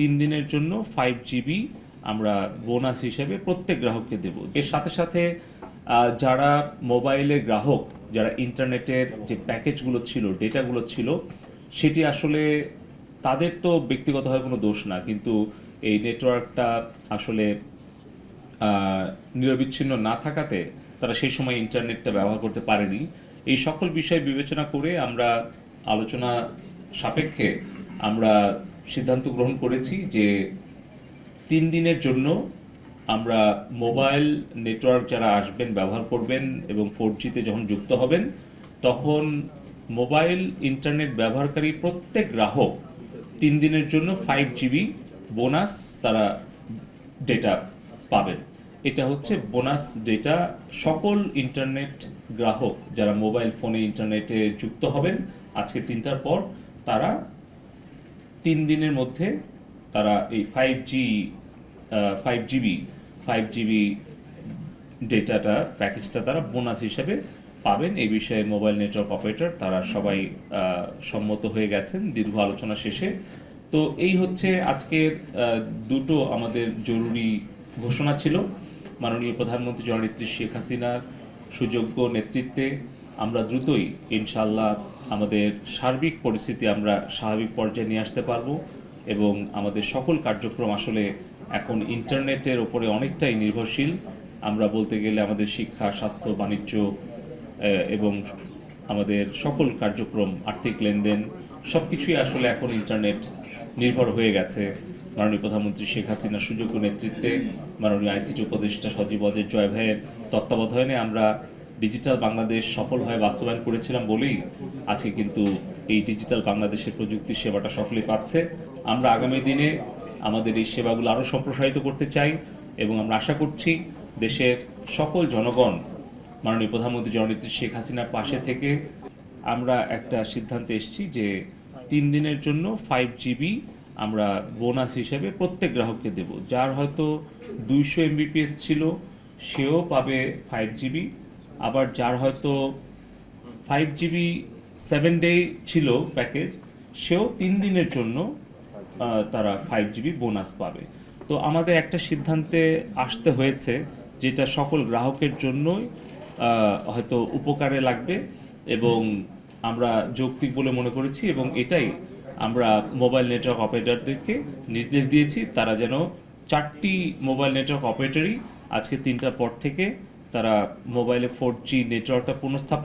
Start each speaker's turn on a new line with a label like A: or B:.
A: তিন দিনের জন্য ফাইভ জিবি আমরা বোনাস হিসেবে প্রত্যেক গ্রাহককে দেব এর সাথে সাথে যারা মোবাইলের গ্রাহক যারা ইন্টারনেটের যে প্যাকেজগুলো ছিল ডেটাগুলো ছিল সেটি আসলে তাদের তো ব্যক্তিগতভাবে কোনো দোষ না কিন্তু এই নেটওয়ার্কটা আসলে নিরবিচ্ছিন্ন না থাকাতে তারা সেই সময় ইন্টারনেটটা ব্যবহার করতে পারেনি এই সকল বিষয় বিবেচনা করে আমরা আলোচনা সাপেক্ষে আমরা সিদ্ধান্ত গ্রহণ করেছি যে তিন দিনের জন্য আমরা মোবাইল নেটওয়ার্ক যারা আসবেন ব্যবহার করবেন এবং ফোর জিতে যখন যুক্ত হবেন তখন মোবাইল ইন্টারনেট ব্যবহারকারী প্রত্যেক গ্রাহক তিন দিনের জন্য ফাইভ জিবি বোনাস তারা ডেটা পাবেন এটা হচ্ছে বোনাস ডেটা সকল ইন্টারনেট গ্রাহক যারা মোবাইল ফোনে ইন্টারনেটে যুক্ত হবেন আজকে তিনটার পর তারা তিন দিনের মধ্যে তারা এই five G five GB five GB ডেটাটা প্যাকেজটা তারা বোনাস হিসেবে পাবেন এই বিষয়ে মোবাইল নেটওয়ার্ক অপারেটর তারা সবাই সম্মত হয়ে গেছেন দীর্ঘ আলোচনা শেষে তো এই হচ্ছে আজকের দুটো আমাদের জরুরি ঘোষণা ছিল মাননীয় প্রধানমন্ত্রী জননেত্রী শেখ হাসিনার সুযোগ্য নেতৃত্বে আমরা দ্রুতই ইনশাল্লাহ আমাদের সার্বিক পরিস্থিতি আমরা স্বাভাবিক পর্যায়ে নিয়ে আসতে পারবো এবং আমাদের সকল কার্যক্রম আসলে এখন ইন্টারনেটের ওপরে অনেকটাই নির্ভরশীল আমরা বলতে গেলে আমাদের শিক্ষা স্বাস্থ্য বাণিজ্য এবং আমাদের সকল কার্যক্রম আর্থিক লেনদেন সব কিছুই আসলে এখন ইন্টারনেট নির্ভর হয়ে গেছে মাননীয় প্রধানমন্ত্রী শেখ হাসিনার সুযোগ্য নেতৃত্বে মাননীয় আইসিটি উপদেষ্টা সজীব অজয় জয় ভাইয়ের তত্ত্বাবধানে আমরা ডিজিটাল বাংলাদেশ সফলভাবে বাস্তবায়ন করেছিলাম বলেই আজকে কিন্তু এই ডিজিটাল বাংলাদেশের প্রযুক্তি সেবাটা সকলে পাচ্ছে আমরা আগামী দিনে আমাদের এই সেবাগুলো আরও সম্প্রসারিত করতে চাই এবং আমরা আশা করছি দেশের সকল জনগণ মাননীয় প্রধানমন্ত্রী জননেত্রী শেখ হাসিনার পাশে থেকে আমরা একটা সিদ্ধান্তে এসেছি যে তিন দিনের জন্য ফাইভ জিবি আমরা বোনাস হিসেবে প্রত্যেক গ্রাহককে দেব যার হয়তো দুইশো এমবিপিএস ছিল সেও পাবে ফাইভ জিবি আবার যার হয়তো ফাইভ জিবি সেভেন ডে ছিল প্যাকেজ সেও তিন দিনের জন্য তারা ফাইভ জিবি বোনাস পাবে তো আমাদের একটা সিদ্ধান্তে আসতে হয়েছে যেটা সকল গ্রাহকের জন্যই হয়তো উপকারে লাগবে এবং আমরা যৌক্তিক বলে মনে করেছি এবং এটাই আমরা মোবাইল নেটওয়ার্ক অপারেটরদেরকে নির্দেশ দিয়েছি তারা যেন চারটি মোবাইল নেটওয়ার্ক অপারেটরই আজকে তিনটা পর থেকে তারা মোবাইলে ফোর জি নেটওয়ার্কটা পুনঃস্থাপন